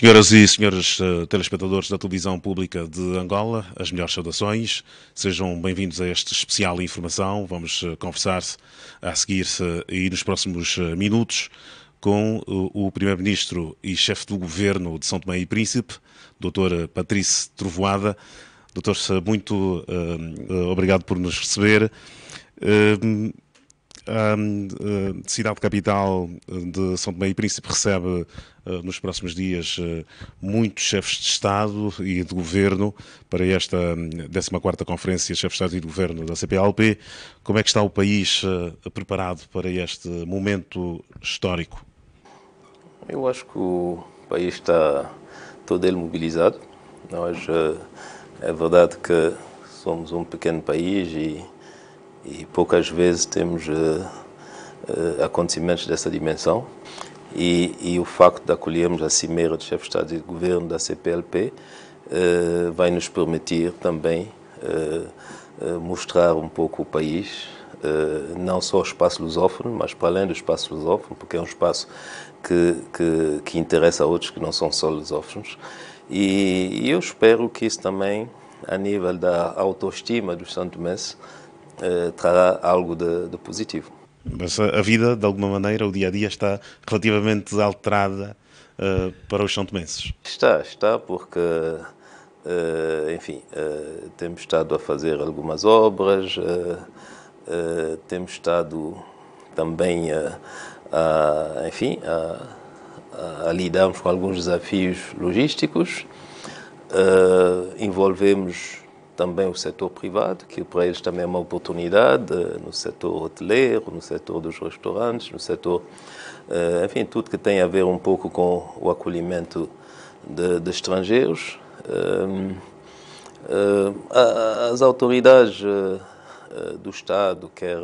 Senhoras e senhores eh, telespectadores da televisão pública de Angola, as melhores saudações. Sejam bem-vindos a este especial informação. Vamos eh, conversar a seguir e nos próximos eh, minutos com o Primeiro-Ministro e chefe do governo de São Tomé e Príncipe, Dr. Patrício Trovoada. Doutor, muito uh, obrigado por nos receber. Uh, a eh, cidade capital eh, de São Tomé e Príncipe recebe eh, nos próximos dias muitos chefes de Estado e de Governo para esta 14ª hum, Conferência Chefes de Estado e de Governo da CPLP. Como é que está o país preparado para este momento histórico? Eu acho que o país está todo ele mobilizado. Nós, é verdade que somos um pequeno país e e poucas vezes temos eh, eh, acontecimentos dessa dimensão. E, e, o facto de acolhermos a Cimeira de Chefes de Estado e de Governo da CPLP eh, vai nos permitir também mostrar um pouco o país, não só o espaço lusófono, mas para além do espaço lusófono, porque é um espaço que, que, que interessa a outros que não são só lusófonos. E, e, eu espero que isso também, a nível da autoestima dos santo-messes, eh, trará algo de, de positivo. Mas a vida, de alguma maneira, o dia a dia está relativamente alterada uh, para os São Está, está, porque, uh, enfim, uh, temos estado a fazer algumas obras, temos estado também a, enfim, a, a, lidarmos com alguns desafios logísticos, envolvemos também o setor privado, que para eles também é uma oportunidade eh, no setor hoteleiro, no setor dos restaurantes, no setor, eh, enfim, tudo que tem a ver um pouco com o acolhimento de, de estrangeiros. Ehm, eh, as autoridades do Estado, quer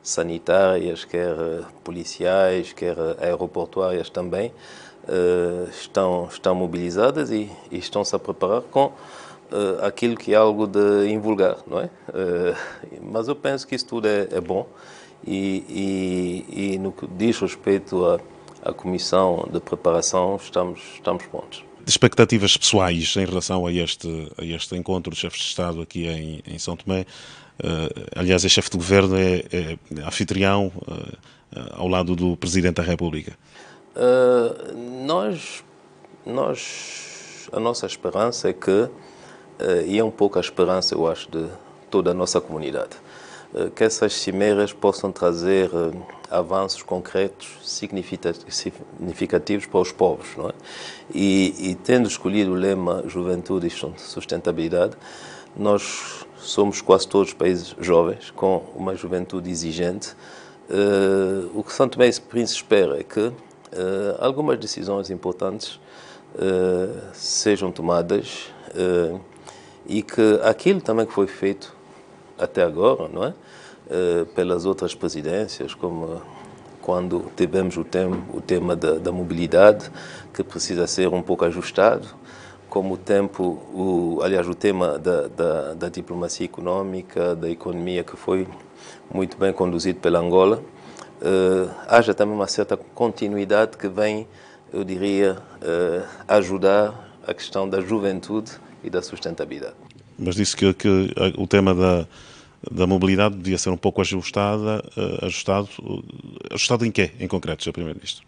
sanitárias, quer policiais, quer aeroportuárias também, estão, estão mobilizadas e, e estão-se a preparar com uh, aquilo que é algo de invulgar, não é? Uh, mas eu penso que isso tudo é, é bom e, e, e, no que diz respeito à, à comissão de preparação, estamos, estamos prontos. Expectativas pessoais em relação a este, a este encontro dos chefes de Estado aqui em, em São Tomé. Uh, aliás, é chefe de governo, é, é anfitrião ao lado do Presidente da República. nós, nós, a nossa esperança é que eh, e é um pouco a esperança, eu acho, de toda a nossa comunidade. Eh, que essas cimeiras possam trazer eh, avanços concretos significativos para os povos. Não é? e, e tendo escolhido o lema Juventude e Sustentabilidade, nós somos quase todos países jovens, com uma juventude exigente. o que Santo Mês Príncipe espera é que algumas decisões importantes sejam tomadas e que aquilo também que foi feito até agora, não é? Eh, pelas outras presidências, como quando tivemos o tema, o tema da, da, mobilidade, que precisa ser um pouco ajustado, como o tempo, o, aliás, o tema da, da, da diplomacia econômica, da economia, que foi muito bem conduzido pela Angola, uh, haja também uma certa continuidade que vem, eu diria, eh, ajudar a questão da juventude e da sustentabilidade. Mas disse que, que o tema da, da mobilidade devia ser um pouco ajustada, eh, ajustado, eh, ajustado em quê, em concreto, Sr. Primeiro-Ministro?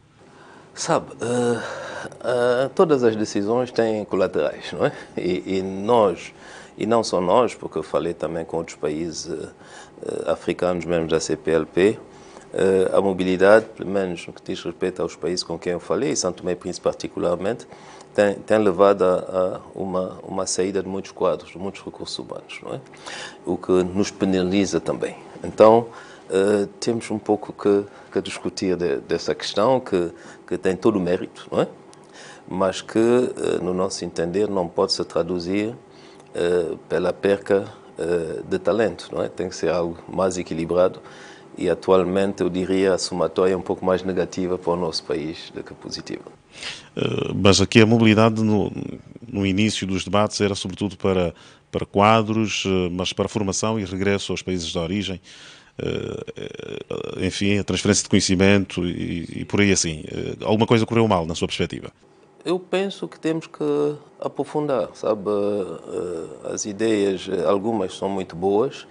Sabe, uh, uh, todas as decisões têm colaterais, não é? E, e, nós, e não só nós, porque eu falei também com outros países uh, africanos, mesmo da CPLP, a mobilidade, pelo menos no que diz respeito aos países com quem eu falei, e Santo Tomé Príncipe particularmente, tem, tem levado a, a, uma, uma saída de muitos quadros, de muitos recursos humanos, não é? o que nos penaliza também. Então, uh, temos um pouco que, que discutir de, dessa questão, que, que tem todo o mérito, não é? mas que, uh, no nosso entender, não pode se traduzir uh, pela perca de talento, não é? tem que ser algo mais equilibrado e atualmente eu diria a somatória é um pouco mais negativa para o nosso país do que positiva. Eh, mas aqui a mobilidade no, no, início dos debates era sobretudo para, para quadros, eh, mas para formação e regresso aos países de origem, eh, enfim, a transferência de conhecimento e, e por aí assim. alguma coisa correu mal na sua perspectiva? Eu penso que temos que aprofundar, sabe? As ideias, algumas são muito boas,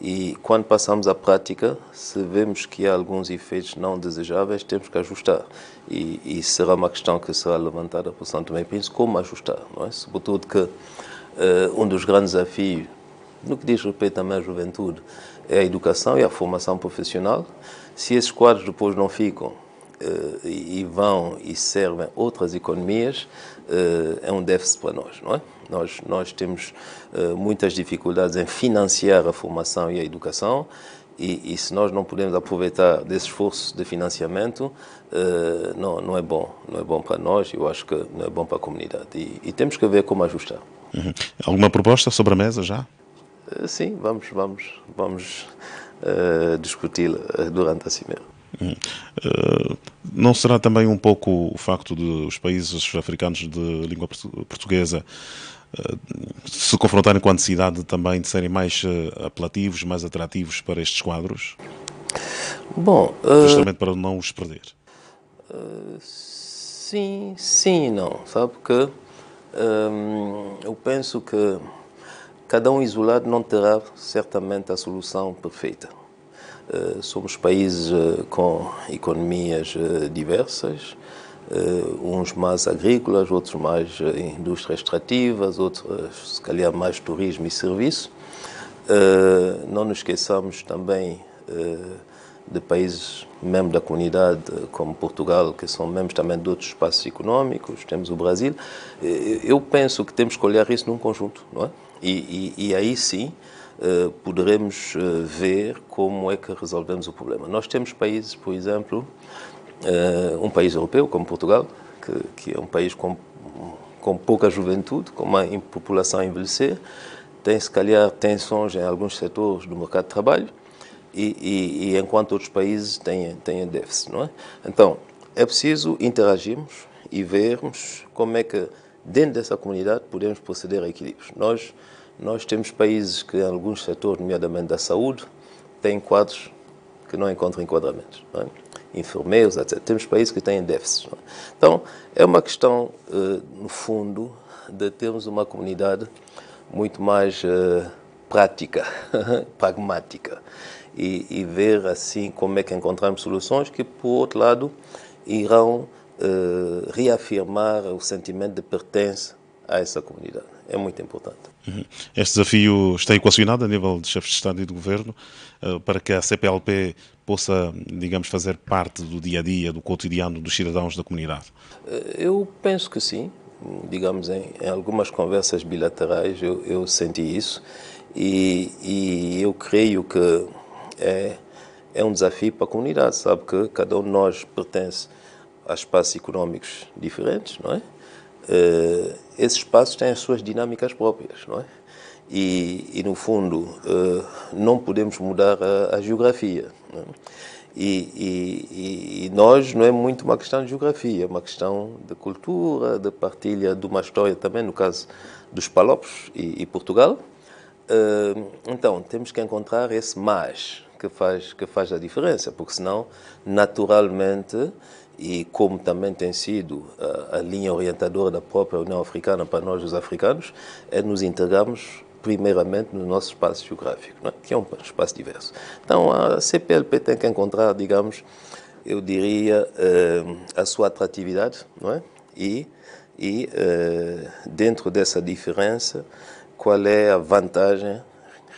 e quando passamos à prática, se vemos que há alguns efeitos não desejáveis, temos que ajustar. E, e será uma questão que será levantada por Santo Tomé Príncipe, como ajustar. Não é? Sobretudo que uh, um dos grandes desafios, no que diz respeito também à juventude, é a educação e a formação profissional. Se esses quadros depois não ficam eh, e vão e servem outras economias, eh, é um déficit para nós, não é? Nós, nós temos eh, muitas dificuldades em financiar a formação e a educação, e, e, se nós não podemos aproveitar desse esforço de financiamento, uh, não, não é bom. Não é bom para nós, e eu acho que não é bom para a comunidade. E, e temos que ver como ajustar. Uhum. Alguma proposta sobre a mesa já? Uh, sim, vamos, vamos, vamos uh, discuti-la durante a cimeira. Hum. Eh, não será também um pouco o facto de os países africanos de língua portuguesa eh, se confrontarem com a necessidade também de serem mais eh, apelativos, mais atrativos para estes quadros? Bom, justamente uh, para não os perder. Uh, sim, sim, não. Sabe que eu penso que cada um isolado não terá certamente a solução perfeita. Eh, somos países eh, com economias eh, diversas, uns mais agrícolas, outros mais indústrias extrativas, outros, se calhar, mais turismo e serviço. Não nos esqueçamos também de países, membros da comunidade, como Portugal, que são membros também de outros espaços económicos. temos o Brasil. Eu penso que temos que olhar isso num conjunto, não é? E, e, e aí sim eh, poderemos eh, ver como é que resolvemos o problema. Nós temos países, por exemplo, eh, um país europeu como Portugal, que, que é um país com, com pouca juventude, com uma população a envelhecer, tem se calhar tensões em alguns setores do mercado de trabalho e, e, e enquanto outros países têm, têm déficit, não é? Então, é preciso interagirmos e vermos como é que dentro dessa comunidade podemos proceder a equilíbrios. Nós nós temos países que, em alguns setores, nomeadamente da saúde, têm quadros que não encontram enquadramentos. Não é? Enfermeiros, etc. Temos países que têm déficits. É? Então, é uma questão, eh, no fundo, de termos uma comunidade muito mais eh, prática, pragmática, e, e, ver assim como é que encontramos soluções que, por outro lado, irão eh, reafirmar o sentimento de pertença a essa comunidade. É muito importante. Uhum. Este desafio está equacionado a nível de chefes de Estado e de Governo eh, para que a CPLP possa, digamos, fazer parte do dia a dia, do cotidiano dos cidadãos da comunidade? Eh, eu penso que sim. Digamos, em, em algumas conversas bilaterais eu, eu senti isso e, e, eu creio que é, é um desafio para a comunidade, sabe que cada um de nós pertence a espaços económicos diferentes, não é? Uh, esses espaços têm as suas dinâmicas próprias, não é? E, e no fundo, eh, não podemos mudar a, a geografia. Não é? E, e, e, nós não é muito uma questão de geografia, é uma questão de cultura, de partilha de uma história também, no caso dos Palopes e, e Portugal. Uh, então, temos que encontrar esse mais que faz, que faz a diferença, porque senão, naturalmente, e como também tem sido eh, a, linha orientadora da própria União Africana para nós, os africanos, é nos integrarmos primeiramente no nosso espaço geográfico, é? que é um espaço diverso. Então, a CPLP tem que encontrar, digamos, eu diria, eh, a sua atratividade, não é? E, e eh, dentro dessa diferença, qual é a vantagem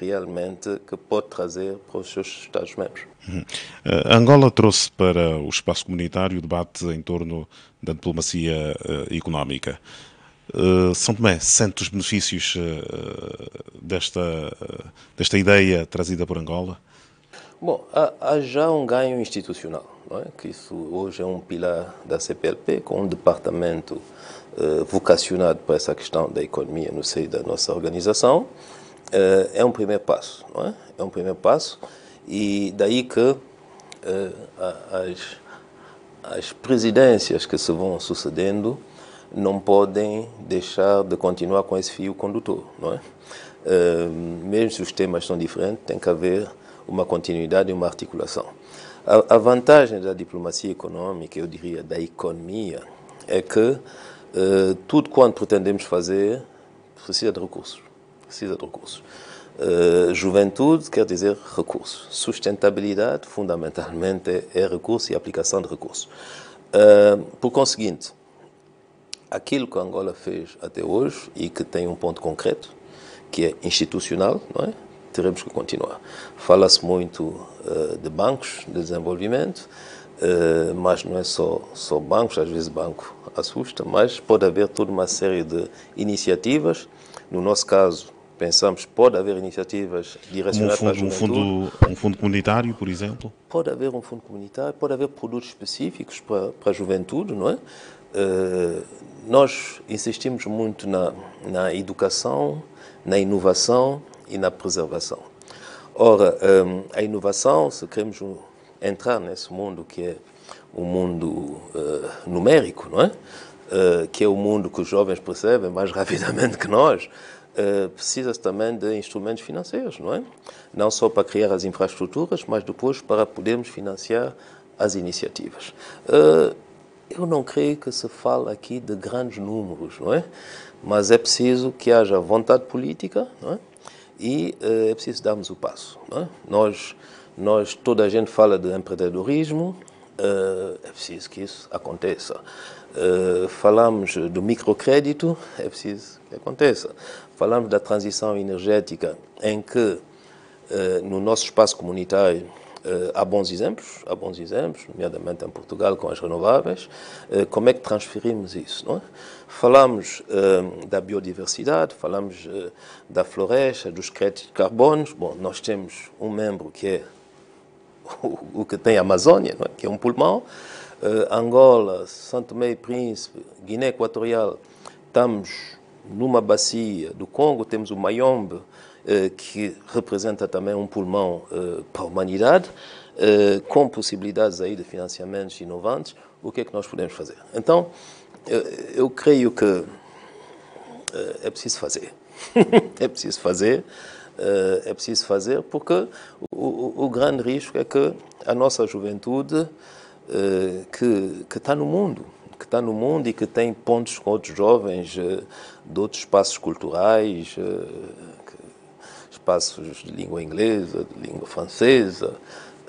realmente que pode trazer para os seus Estados-membros. Uh, uhum. eh, Angola trouxe para o espaço comunitário o debate em torno da diplomacia uh, económica. Uh, São Tomé sente os benefícios desta, desta ideia trazida por Angola? Bom, há, há já um ganho institucional, é? que isso hoje é um pilar da CPLP, com um departamento vocacionado para essa questão da economia no seio da nossa organização. Eh, é um primeiro passo, não é? É um primeiro passo e daí que eh, as, as presidências que se vão sucedendo não podem deixar de continuar com esse fio condutor, não é? Eh, mesmo se os temas são diferentes, tem que haver uma continuidade e uma articulação. A, a, vantagem da diplomacia econômica, eu diria, da economia, é que tudo quanto pretendemos fazer precisa de recursos precisa de recursos. Uh, juventude quer dizer recurso. Sustentabilidade, fundamentalmente, é recurso e aplicação de recursos. Uh, eh, por conseguinte, aquilo que Angola fez até hoje e que tem um ponto concreto, que é institucional, não é? teremos que continuar. Fala-se muito uh, de bancos de desenvolvimento, uh, mas não é só, só bancos, às vezes banco assusta, mas pode haver toda uma série de iniciativas. No nosso caso, pensamos pode haver iniciativas direcionadas um fundo, para a juventude. Um fundo, um fundo comunitário, por exemplo? Pode haver um fundo comunitário, pode haver produtos específicos para, para a juventude, não é? Uh, nós insistimos muito na, na educação, na inovação e na preservação. Ora, um, eh, a inovação, se queremos entrar nesse mundo que é um mundo uh, numérico, não é? Uh, que é o mundo que os jovens percebem mais rapidamente que nós, uh, eh, precisa também de instrumentos financeiros, não é? Não só para criar as infraestruturas, mas depois para podermos financiar as iniciativas. Eh, eu não creio que se fale aqui de grandes números, não é? Mas é preciso que haja vontade política, não é? E eh, é preciso darmos o passo, não é? Nós, nós, toda a gente fala de empreendedorismo, é preciso que isso aconteça. falamos do microcrédito, é preciso que aconteça falamos da transição energética, em que eh, no nosso espaço comunitário eh, há bons exemplos, há bons exemplos, nomeadamente em Portugal com as renováveis. Eh, como é que transferimos isso? Não é? Falamos eh, da biodiversidade, falamos eh, da floresta, dos créditos de carbono. Bom, nós temos um membro que é o, que tem a Amazônia, é? que é um pulmão. Eh, Angola, Santo Meio e Príncipe, Guiné Equatorial, estamos numa bacia do Congo temos o Mayombe, eh, que representa também um pulmão eh, para a humanidade, eh, com possibilidades aí de financiamentos inovantes. O que é que nós podemos fazer? Então, eu creio que é preciso fazer. é preciso fazer. É preciso fazer porque o, o grande risco é que a nossa juventude que, que está no mundo que está no mundo e que tem pontos com outros jovens eh, de outros espaços culturais, eh, espaços de língua inglesa, de língua francesa.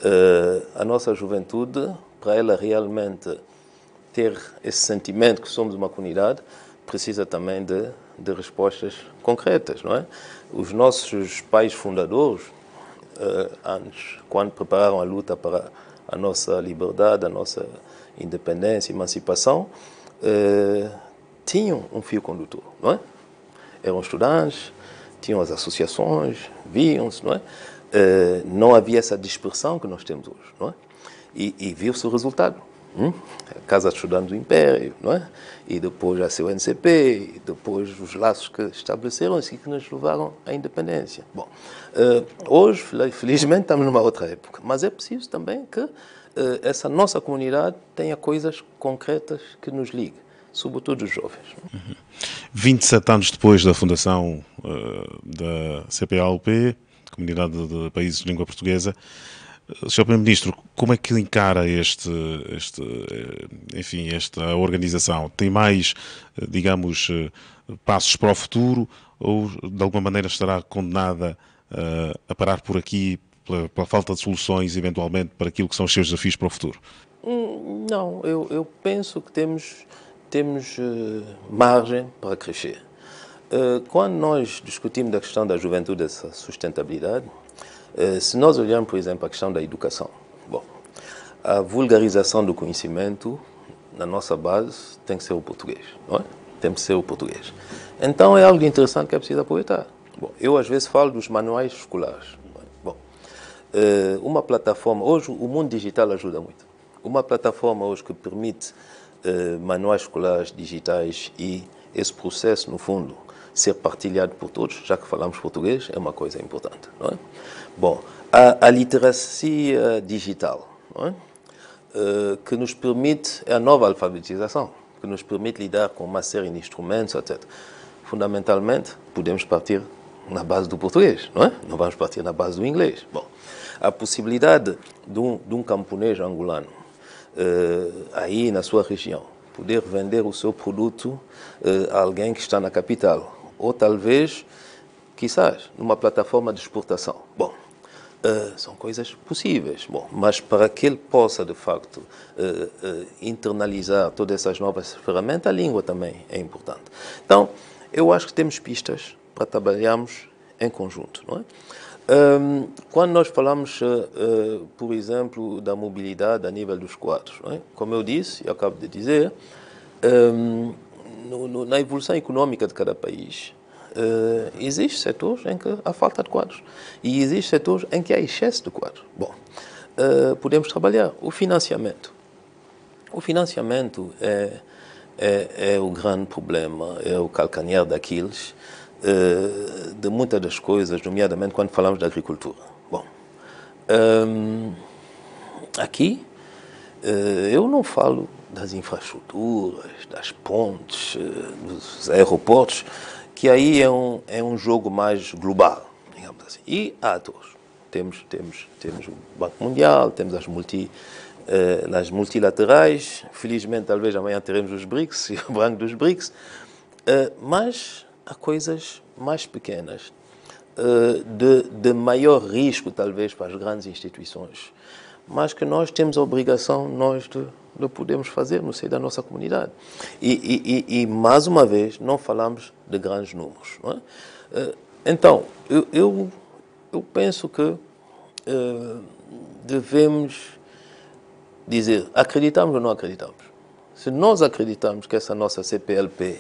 Eh, a nossa juventude, para ela realmente ter esse sentimento que somos uma comunidade, precisa também de, de respostas concretas, não é? Os nossos pais fundadores, antes, quando prepararam a luta para a nossa liberdade, a nossa independência, emancipação, eh, tinham um fio condutor, não é? Eram estudantes, tinham as associações, viam-se, não é? Eh, não havia essa dispersão que nós temos hoje, não é? E, e viu-se o resultado. Hum? Casa Estudante do Império, não é? e depois a CUNCP, e depois os laços que estabeleceram-se e que nos levaram à independência. Bom, eh, hoje, felizmente, estamos numa outra época, mas é preciso também que eh, essa nossa comunidade tenha coisas concretas que nos liguem, sobretudo os jovens. Uhum. 27 anos depois da fundação uh, da CPALP, Comunidade de Países de Língua Portuguesa, Sr. Primeiro-Ministro, como é que encara este, este, eh, enfim, esta organização? Tem mais, eh, digamos, eh, passos para o futuro ou de alguma maneira estará condenada a parar por aqui pela, pela, falta de soluções, eventualmente, para aquilo que são os seus desafios para o futuro? Hum, não, eu, eu penso que temos, temos margem para crescer. quando nós discutimos a questão da juventude e da sustentabilidade, eh, se nós olharmos, por exemplo, a questão da educação, bom, a vulgarização do conhecimento na nossa base tem que ser o português, não é? Tem que ser o português. Então é algo interessante que é preciso aproveitar. Bom, eu às vezes falo dos manuais escolares. É? Bom, eh, uma plataforma, hoje o mundo digital ajuda muito. Uma plataforma hoje que permite eh, manuais escolares digitais e esse processo, no fundo, ser partilhado por todos, já que falamos português, é uma coisa importante, não é? Bom, a, a literacia digital, é? Eh, que nos permite, é a nova alfabetização, que nos permite lidar com uma série de instrumentos, etc. Fundamentalmente, podemos partir na base do português, não é? Não vamos partir na base do inglês. Bom, a possibilidade de um, de um camponês angolano, eh, aí na sua região, poder vender o seu produto eh, a alguém que está na capital, ou talvez, quizás, numa plataforma de exportação. Bom, Uh, são coisas possíveis. Bom, mas para que ele possa, de facto, uh, uh, internalizar todas essas novas ferramentas, a língua também é importante. Então, eu acho que temos pistas para trabalharmos em conjunto, não é? Um, quando nós falamos, por exemplo, da mobilidade a nível dos quadros, é? como eu disse e acabo de dizer, um, no, no, na evolução econômica de cada país, uh, eh, existem setores em que há falta de quadros e existem setores em que há excesso de quadros. Bom, uh, podemos trabalhar o financiamento. O financiamento é, é, é, o grande problema, é o calcanhar daqueles uh, de muitas das coisas, nomeadamente quando falamos de agricultura. Bom, um, aqui eu não falo das infraestruturas, das pontes, dos aeroportos, que aí é um, é um jogo mais global, digamos assim. E há atores. Temos, temos, temos o Banco Mundial, temos as multi, eh, nas multilaterais, felizmente talvez amanhã teremos os BRICS o Banco dos BRICS, eh, mas há coisas mais pequenas, eh, de, de maior risco talvez para as grandes instituições mas que nós temos a obrigação, nós, de, de podermos fazer no seio da nossa comunidade. E, e, e, mais uma vez, não falamos de grandes números. É? Eh, então, eu, eu, eu, penso que eh, devemos dizer, acreditamos ou não acreditamos. Se nós acreditamos que essa nossa CPLP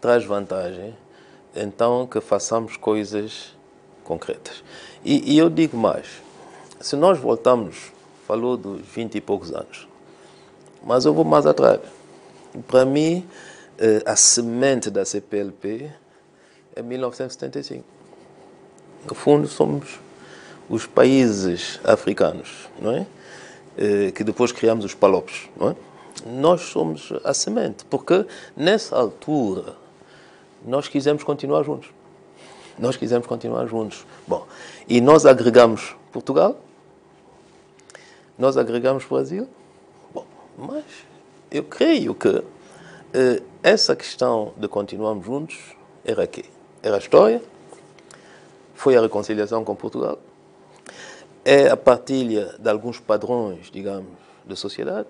traz vantagem, então que façamos coisas concretas. E, e eu digo mais, se nós voltamos falou dos 20 e poucos anos. Mas eu vou mais atrás. Para mim, eh, a semente da CPLP é 1975. No fundo, somos os países africanos, não é? Eh, que depois criamos os palopes, não é? Nós somos a semente, porque nessa altura nós quisemos continuar juntos. Nós quisemos continuar juntos. Bom, e nós agregamos Portugal, nós agregamos Brasil? Bom, mas eu creio que eh, essa questão de continuarmos juntos era quê? Era a história, foi a reconciliação com Portugal, é a partilha de alguns padrões, digamos, de sociedade,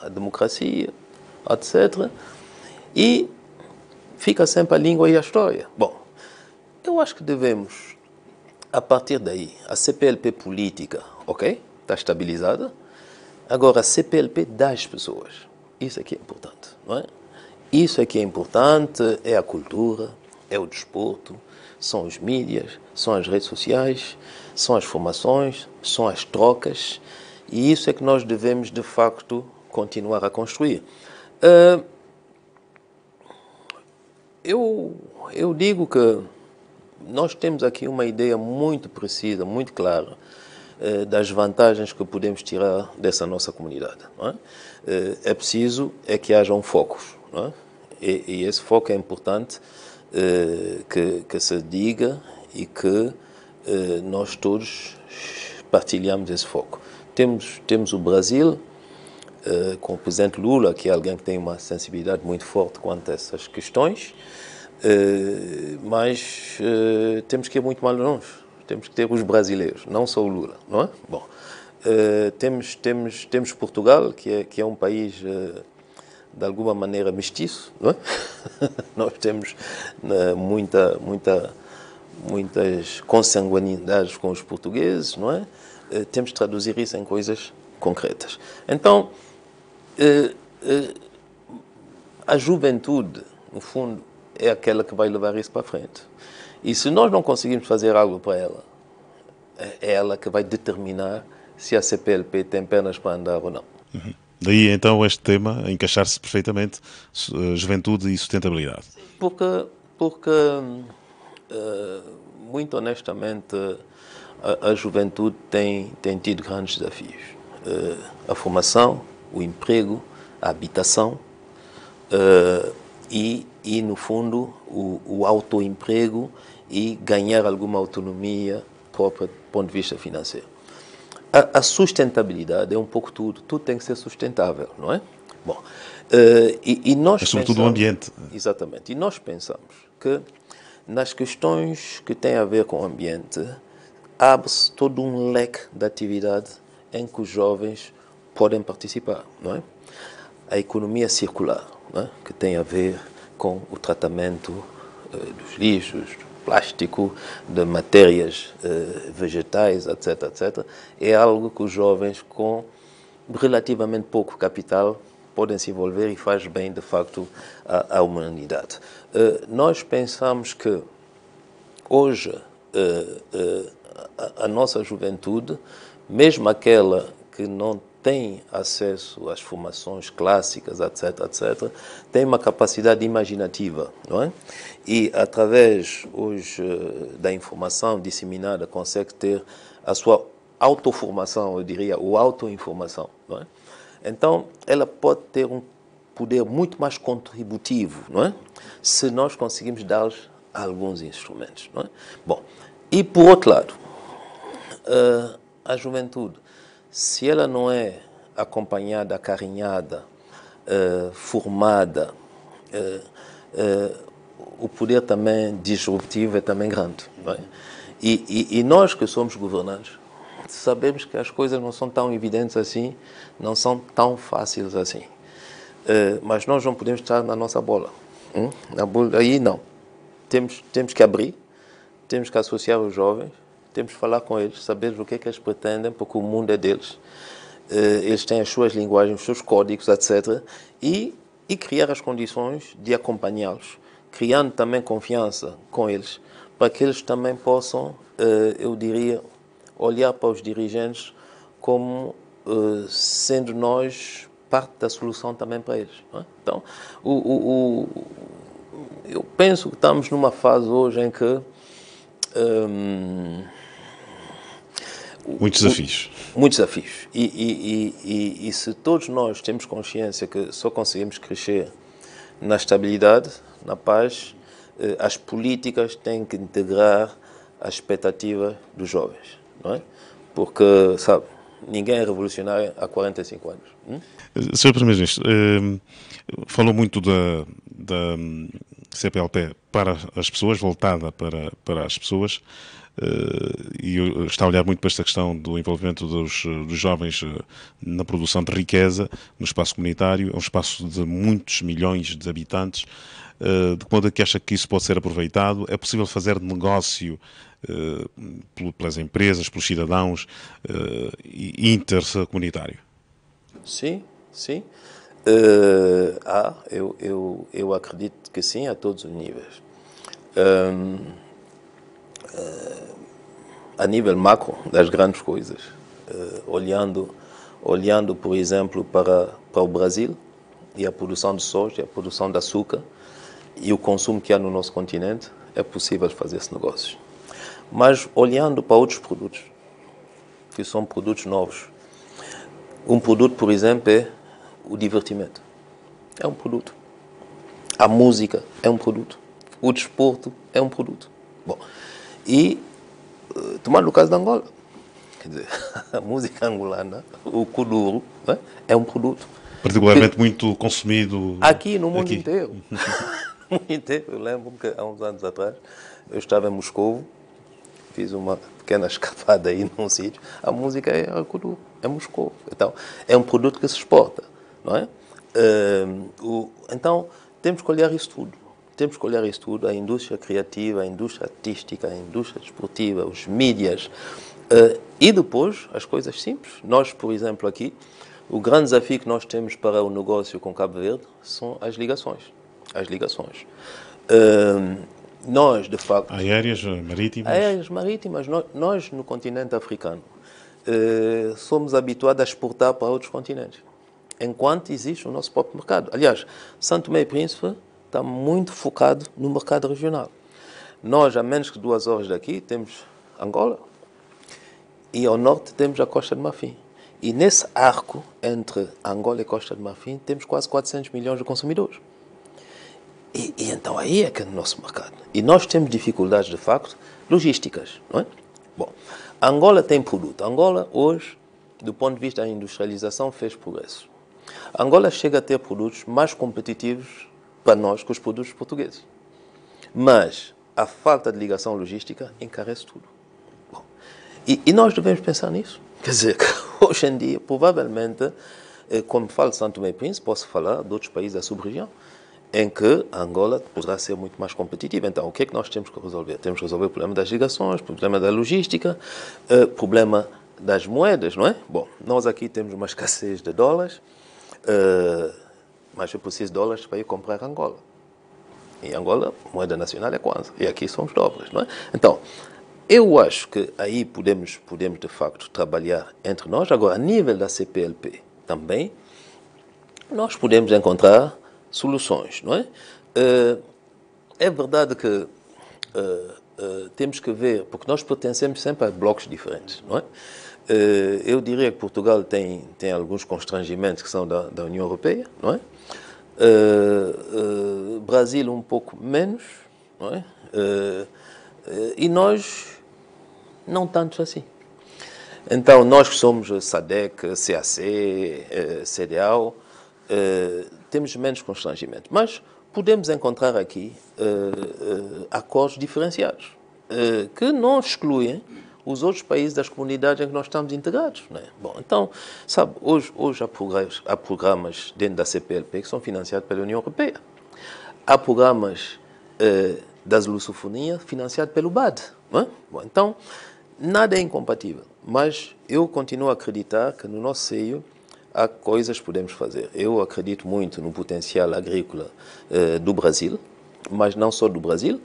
a democracia, etc. E fica sempre a língua e a história. Bom, eu acho que devemos, a partir daí, a CPLP política, ok? está estabilizada. Agora, a CPLP das pessoas. Isso é que é importante, não é? Isso é importante, é a cultura, é o desporto, são os mídias, são as redes sociais, são as formações, são as trocas. E isso é que nós devemos, de facto, continuar a construir. Uh, eu, eu digo que nós temos aqui uma ideia muito precisa, muito clara eh, das vantagens que podemos tirar dessa nossa comunidade. É? Eh, é? preciso é que haja um foco. É? E, e, esse foco é importante é, que, que, se diga e que nós todos partilhamos esse foco. Temos, temos o Brasil, com o presidente Lula, que é alguém que tem uma sensibilidade muito forte quanto a essas questões, mas temos que ir muito mais longe temos que ter os brasileiros, não só o Lula, não é? Bom, uh, temos, temos, temos Portugal, que é, que é um país, uh, de alguma maneira, mestiço, não é? Nós temos uh, muita, muita, muitas consanguinidades com os portugueses, não é? temos de traduzir isso em coisas concretas. Então, a juventude, no fundo, é aquela que vai levar isso para frente. E se nós não conseguirmos fazer algo para ela, é, é ela que vai determinar se a CPLP tem pernas para andar ou não. Uhum. Daí então este tema encaixar-se perfeitamente, eh, juventude e sustentabilidade. Porque, porque eh, muito honestamente, a, a juventude tem, tem tido grandes desafios. Eh, a formação, o emprego, a habitação e, e no fundo, o, o autoemprego e ganhar alguma autonomia própria do ponto de vista financeiro. A, a sustentabilidade é um pouco tudo, tudo tem que ser sustentável, não é? Bom, uh, e, e, nós é sobretudo o ambiente. Exatamente, e nós pensamos que nas questões que têm a ver com o ambiente, abre-se todo um leque de atividade em que os jovens podem participar, não é? A economia circular, é? que tem a ver com o tratamento uh, dos lixos, plástico, de matérias eh, vegetais, etc, etc, é algo que os jovens com relativamente pouco capital podem se envolver e faz bem, de facto, à, à humanidade. Eh, nós pensamos que hoje eh, eh a, a nossa juventude, mesmo aquela que não tem acesso às formações clássicas, etc., etc., tem uma capacidade imaginativa, não é? E através hoje eh, da informação disseminada consegue ter a sua autoformação, eu diria, ou autoinformação, não é? Então, ela pode ter um poder muito mais contributivo, não é? Se nós conseguimos dar-lhes alguns instrumentos, não é? Bom, e por outro lado, eh, a juventude se ela não é acompanhada, acarinhada, eh, formada, eh, eh, o poder também disruptivo é também grande. É? E, e, e, nós que somos governantes sabemos que as coisas não são tão evidentes assim, não são tão fáceis assim. Eh, mas nós não podemos estar na nossa bola. Hum? Na bola aí não. Temos, temos que abrir, temos que associar os jovens, temos que falar com eles, saber o que é que eles pretendem, porque o mundo é deles. Eh, eles têm as suas linguagens, os seus códigos, etc. E, e criar as condições de acompanhá-los, criando também confiança com eles, para que eles também possam, eh, eu diria, olhar para os dirigentes como eh, sendo nós parte da solução também para eles. É? Então, o, o, o, eu penso que estamos numa fase hoje em que. Hum, Muitos desafios. Muitos desafios. E, e, e, e, se todos nós temos consciência que só conseguimos crescer na estabilidade, na paz, eh, as políticas têm que integrar a expectativa dos jovens, não é? Porque, sabe, ninguém é revolucionário há 45 anos. Hum? Eh, Sr. Primeiro-Ministro, eh, falou muito da, da hum, CPLP para as pessoas, voltada para, para as pessoas. Eh, e eh, está a olhar muito para esta questão do envolvimento dos, eh, dos jovens na produção de riqueza no espaço comunitário, é um espaço de muitos milhões de habitantes. De quando é que acha que isso pode ser aproveitado? É possível fazer negócio pelas empresas, pelos cidadãos intercomunitário? Sim, sim. Uh, eu, eu, eu acredito que sim, a todos os níveis. Um, ehm, a nível macro das grandes coisas, eh, olhando, olhando por exemplo para, para o Brasil e a produção de soja, a produção de açúcar e o consumo que há no nosso continente, é possível fazer esse negócio. Mas olhando para outros produtos, que são produtos novos, um produto, por exemplo, é o divertimento. É um produto. A música é um produto. O desporto é um produto. Bom, e uh, tomar o caso da Angola. Quer dizer, a música angolana, o kuduro, né, eh? é um produto. Particularmente que, muito consumido. Aqui no mundo aqui. inteiro. no mundo inteiro. Eu lembro que há uns anos atrás eu estava em Moscou, fiz uma pequena escapada aí num sítio. A música é kuduro, é Moscou. Então, é um produto que se exporta, não é? Uh, o, então, temos que olhar isso tudo temos que olhar isso tudo, a indústria criativa, a indústria artística, a indústria desportiva, os mídias, uh, e depois as coisas simples. Nós, por exemplo, aqui, o grande desafio que nós temos para o negócio com Cabo Verde são as ligações. As ligações. Uh, nós, de facto. Aéreas marítimas? Aéreas marítimas. Nós, no continente africano, uh, somos habituados a exportar para outros continentes, enquanto existe o nosso próprio mercado. Aliás, Santo Meio Príncipe está muito focado no mercado regional. Nós, a menos que duas horas daqui, temos Angola e ao norte temos a Costa de Marfim. E nesse arco entre Angola e Costa de Marfim temos quase 400 milhões de consumidores. E, e então aí é que é o nosso mercado. E nós temos dificuldades, de facto, logísticas, não é? Bom, Angola tem produto. Angola hoje, do ponto de vista da industrialização, fez progresso. Angola chega a ter produtos mais competitivos para nós com os produtos portugueses. Mas a falta de ligação logística encarece tudo. Bom, e, e, nós devemos pensar nisso. Quer dizer, que hoje em dia, provavelmente, eh, como falo de Santo Tomé e Príncipe, posso falar de outros países da sub-região, em que a Angola poderá ser muito mais competitiva. Então, o que é que nós temos que resolver? Temos que resolver o problema das ligações, o problema da logística, o eh, problema das moedas, não é? Bom, nós aqui temos uma escassez de dólares, eh, mas eu preciso de dólares para ir comprar Angola. Em Angola, moeda nacional é quase e aqui somos dólares, não é? Então, eu acho que aí podemos, podemos de facto trabalhar entre nós. Agora, a nível da CPLP também, nós podemos encontrar soluções, não é? Eh, é verdade que eh, eh, temos que ver, porque nós pertencemos sempre a blocos diferentes, não é? Eh, eu diria que Portugal tem, tem alguns constrangimentos que são da, da União Europeia, não é? Uh, uh, Brasil um pouco menos, não é? Uh, e nós não tantos assim. Então, nós que somos SADEC, CAC, CDAO, temos menos constrangimento. Mas podemos encontrar aqui acordos diferenciados que não excluem os outros países das comunidades em que nós estamos integrados. Né? Bom, então, sabe, hoje, hoje há, programas, há programas dentro da CPLP que são financiados pela União Europeia. Há programas eh, das Lusofonia financiados pelo BAD. Né? Bom, então, nada é incompatível, mas eu continuo a acreditar que no nosso seio há coisas que podemos fazer. Eu acredito muito no potencial agrícola eh, do Brasil, mas não só do Brasil,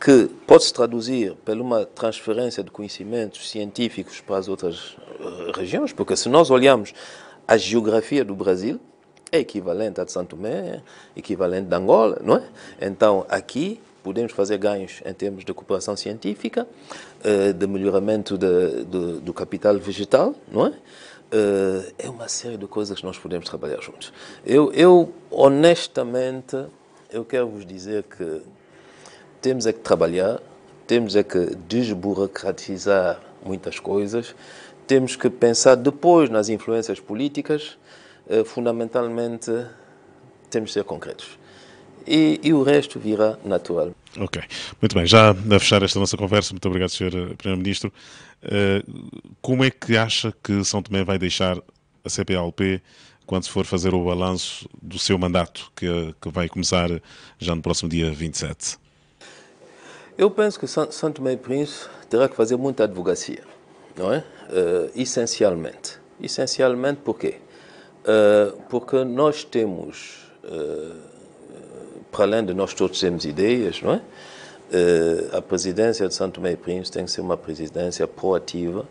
que pode se traduzir por uma transferência de conhecimentos científicos para as outras eh, regiões, porque se nós olharmos a geografia do Brasil, é equivalente a de Santo Tomé, equivalente equivalente de Angola, não é? Então, aqui podemos fazer ganhos em termos de cooperação científica, eh, de melhoramento de, de, do capital vegetal, não é? Eh, é uma série de coisas que nós podemos trabalhar juntos. Eu, eu honestamente, eu quero vos dizer que temos é que trabalhar, temos é que desburocratizar muitas coisas, temos que pensar depois nas influências políticas, eh, fundamentalmente temos de ser concretos. E, e, o resto virá natural. Ok, muito bem. Já a fechar esta nossa conversa, muito obrigado, Sr. Eh, Primeiro-Ministro. Eh, como é que acha que São Tomé vai deixar a CPLP quando se for fazer o balanço do seu mandato, que, que vai começar já no próximo dia 27? Eu penso que Santo Tomé e Príncipe terá que fazer muita advocacia, não é? Uh, essencialmente. Essencialmente por quê? Uh, porque nós temos, uh, para além de nós todos termos ideias, não é? a presidência de Santo Tomé e Príncipe tem que ser uma presidência proativa,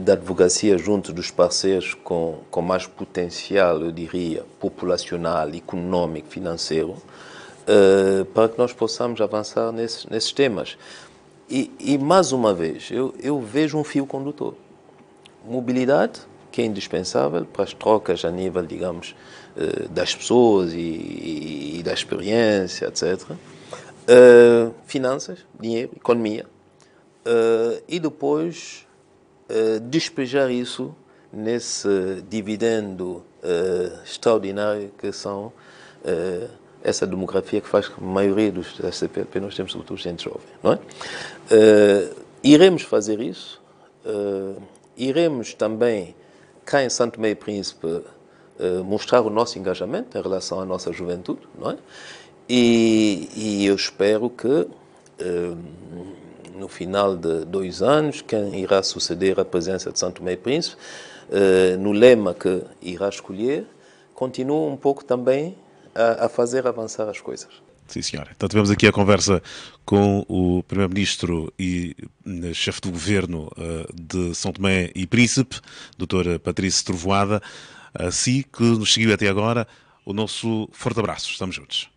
da advocacia junto dos parceiros com, com mais potencial, eu diria, populacional, econômico, financeiro, eh, para que nós possamos avançar nesses, nesses temas. E, e, mais uma vez, eu, eu vejo um fio condutor. Mobilidade, que é indispensável para as trocas a nível, digamos, eh, das pessoas e, da experiência, etc. Eh, finanças, dinheiro, economia. e depois despejar isso nesse dividendo extraordinário que são essa demografia que faz que a maioria dos SCPP nós temos, sobretudo, gente jovem. Não é? Uh, iremos fazer isso, uh, iremos também, cá em Santo Meio Príncipe, uh, mostrar o nosso engajamento em relação à nossa juventude, não é? E, e eu espero que no final de dois anos, quem irá suceder a presença de Santo Meio Príncipe, no lema que irá escolher, continue um pouco também a, a fazer avançar as coisas. Sim, senhora. Então tivemos aqui a conversa com o Primeiro-Ministro e eh, chefe do governo eh, de São Tomé e Príncipe, doutora Patrícia Trovoada, a si que nos seguiu até agora. O nosso forte abraço. Estamos juntos.